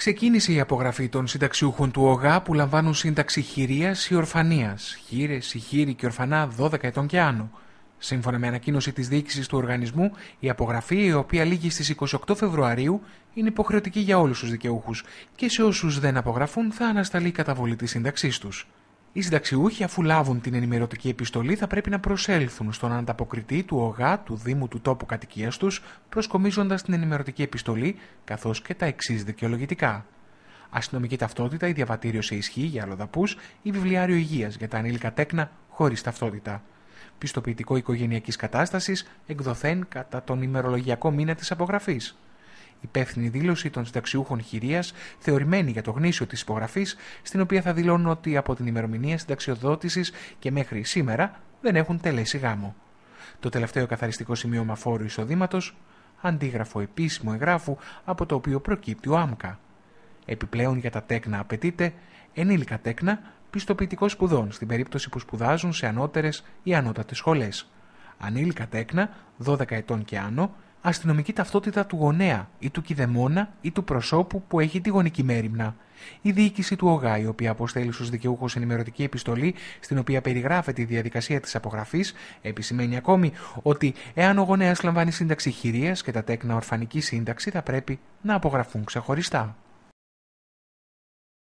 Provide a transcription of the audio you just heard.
Ξεκίνησε η απογραφή των συνταξιούχων του ΟΓΑ που λαμβάνουν σύνταξη χειρίας ή ορφανεία, χείρε, ηχείροι και ορφανά 12 ετών και άνω. Σύμφωνα με ανακοίνωση της διοίκησης του οργανισμού, η ορφανια η χειρη και ορφανα 12 ετων και ανω συμφωνα με ανακοινωση τη διοικηση του οργανισμου η οποία λήγει στις 28 Φεβρουαρίου, είναι υποχρεωτική για όλους τους δικαιούχους και σε όσους δεν απογραφούν θα ανασταλεί η καταβολή της σύνταξής τους. Οι συνταξιούχοι, αφού λάβουν την ενημερωτική επιστολή, θα πρέπει να προσέλθουν στον ανταποκριτή του ΟΓΑ του Δήμου του τόπου κατοικίας τους, προσκομίζοντας την ενημερωτική επιστολή καθώς και τα εξής δικαιολογητικά. Αστυνομική ταυτότητα ή διαβατήριο σε ισχύ για αλλοδαπούς ή βιβλιάριο υγείας για τα ανήλικα τέκνα χωρίς ταυτότητα. Πιστοποιητικό οικογενειακής κατάστασης εκδοθέν κατά τον ημερολογιακό μήνα της απογραφής υπεύθυνη δήλωση των συνταξιούχων χειρίας, θεωρημένη για το γνήσιο της υπογραφής, στην οποία θα δηλώνουν ότι από την ημερομηνία συνταξιοδότησης και μέχρι σήμερα δεν έχουν τελέσει γάμο. Το τελευταίο καθαριστικό σημείο μαφόρου εισοδήματος, αντίγραφο επίσημο εγγράφου από το οποίο προκύπτει ο ΆΜΚΑ. Επιπλέον για τα τέκνα απαιτείται ενήλικα τέκνα πιστοποιητικό σπουδών στην περίπτωση που σπουδάζουν σε ανώτερες ή ανώτατες σχολές. Ανήλικα τέκνα 12 ετών και άνω αστυνομική ταυτότητα του γονέα ή του κηδεμόνα ή του προσώπου που έχει τη γονική μέρημνα. Η διοίκηση του ΟΓΑ, η οποία αποστέλει στους δικαιούχους ενημερωτική επιστολή, στην οποία περιγράφεται η διαδικασία της απογραφής, επισημαίνει ακόμη ότι εάν ο γονέας λαμβάνει σύνταξη χειρίας και τα τέκνα ορφανική σύνταξη θα πρέπει να απογραφούν ξεχωριστά.